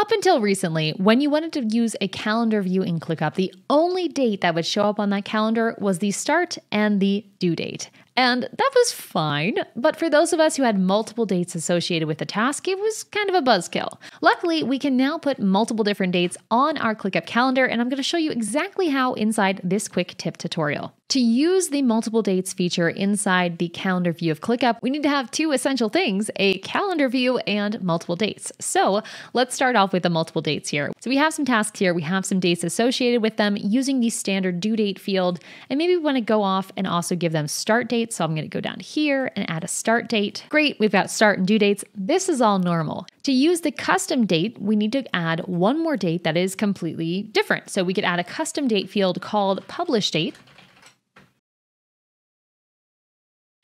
Up until recently, when you wanted to use a calendar view in ClickUp, the only date that would show up on that calendar was the start and the due date. And that was fine, but for those of us who had multiple dates associated with the task, it was kind of a buzzkill. Luckily, we can now put multiple different dates on our ClickUp calendar, and I'm going to show you exactly how inside this quick tip tutorial. To use the multiple dates feature inside the calendar view of ClickUp, we need to have two essential things, a calendar view and multiple dates. So let's start off with the multiple dates here. So we have some tasks here. We have some dates associated with them using the standard due date field. And maybe we want to go off and also give them start dates. So I'm going to go down here and add a start date. Great. We've got start and due dates. This is all normal. To use the custom date, we need to add one more date that is completely different. So we could add a custom date field called publish date.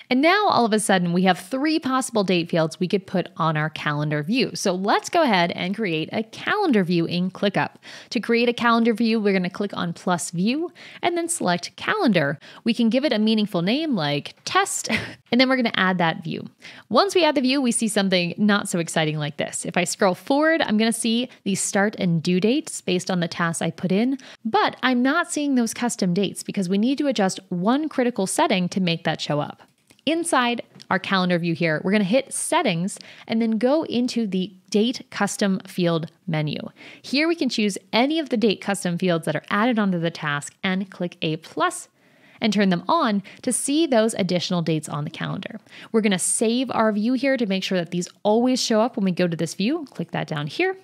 And now all of a sudden we have three possible date fields we could put on our calendar view. So let's go ahead and create a calendar view in ClickUp. To create a calendar view, we're gonna click on plus view and then select calendar. We can give it a meaningful name like test, and then we're gonna add that view. Once we add the view, we see something not so exciting like this. If I scroll forward, I'm gonna see the start and due dates based on the tasks I put in, but I'm not seeing those custom dates because we need to adjust one critical setting to make that show up. Inside our calendar view here, we're going to hit settings and then go into the date custom field menu. Here we can choose any of the date custom fields that are added onto the task and click a plus and turn them on to see those additional dates on the calendar. We're going to save our view here to make sure that these always show up when we go to this view. Click that down here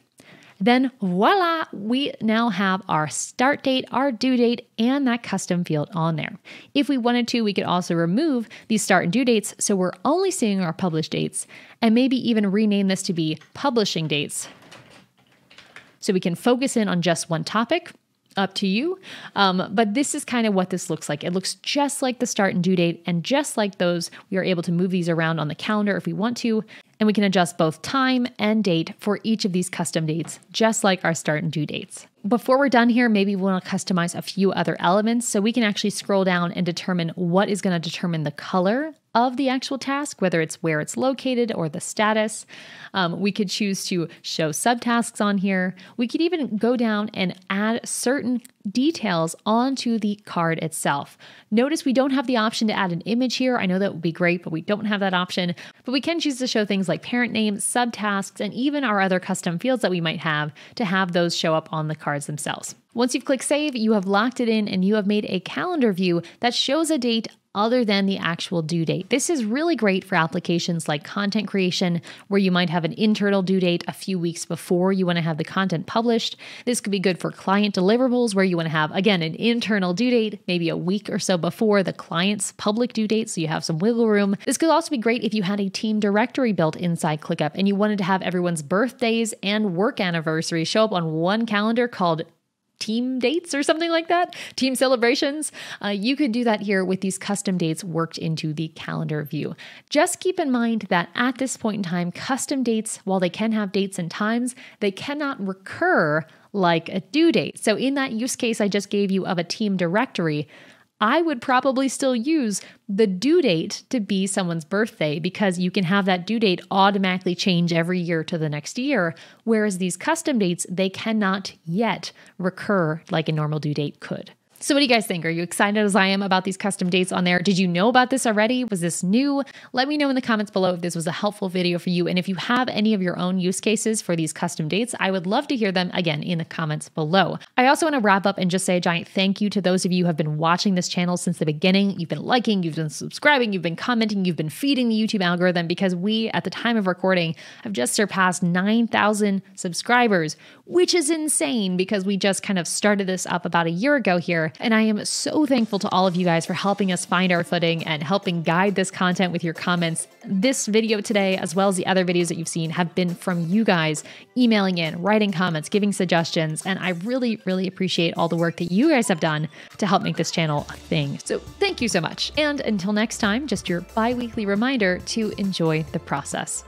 then voila, we now have our start date, our due date, and that custom field on there. If we wanted to, we could also remove these start and due dates so we're only seeing our published dates and maybe even rename this to be publishing dates so we can focus in on just one topic up to you. Um, but this is kind of what this looks like. It looks just like the start and due date, and just like those, we are able to move these around on the calendar if we want to. And we can adjust both time and date for each of these custom dates, just like our start and due dates. Before we're done here, maybe we want to customize a few other elements so we can actually scroll down and determine what is going to determine the color of the actual task, whether it's where it's located or the status. Um, we could choose to show subtasks on here. We could even go down and add certain details onto the card itself. Notice we don't have the option to add an image here. I know that would be great, but we don't have that option. But we can choose to show things like parent name, subtasks, and even our other custom fields that we might have to have those show up on the cards themselves. Once you've clicked save, you have locked it in and you have made a calendar view that shows a date other than the actual due date. This is really great for applications like content creation, where you might have an internal due date a few weeks before you want to have the content published. This could be good for client deliverables, where you want to have, again, an internal due date, maybe a week or so before the client's public due date, so you have some wiggle room. This could also be great if you had a team directory built inside ClickUp and you wanted to have everyone's birthdays and work anniversaries show up on one calendar called team dates or something like that, team celebrations, uh, you could do that here with these custom dates worked into the calendar view. Just keep in mind that at this point in time, custom dates, while they can have dates and times, they cannot recur like a due date. So, in that use case I just gave you of a team directory, I would probably still use the due date to be someone's birthday because you can have that due date automatically change every year to the next year. Whereas these custom dates, they cannot yet recur like a normal due date could. So, what do you guys think? Are you excited as I am about these custom dates on there? Did you know about this already? Was this new? Let me know in the comments below if this was a helpful video for you. And if you have any of your own use cases for these custom dates, I would love to hear them again in the comments below. I also want to wrap up and just say a giant thank you to those of you who have been watching this channel since the beginning. You've been liking, you've been subscribing, you've been commenting, you've been feeding the YouTube algorithm because we, at the time of recording, have just surpassed 9,000 subscribers, which is insane because we just kind of started this up about a year ago here and I am so thankful to all of you guys for helping us find our footing and helping guide this content with your comments. This video today, as well as the other videos that you've seen, have been from you guys emailing in, writing comments, giving suggestions. And I really, really appreciate all the work that you guys have done to help make this channel a thing. So thank you so much. And until next time, just your bi weekly reminder to enjoy the process.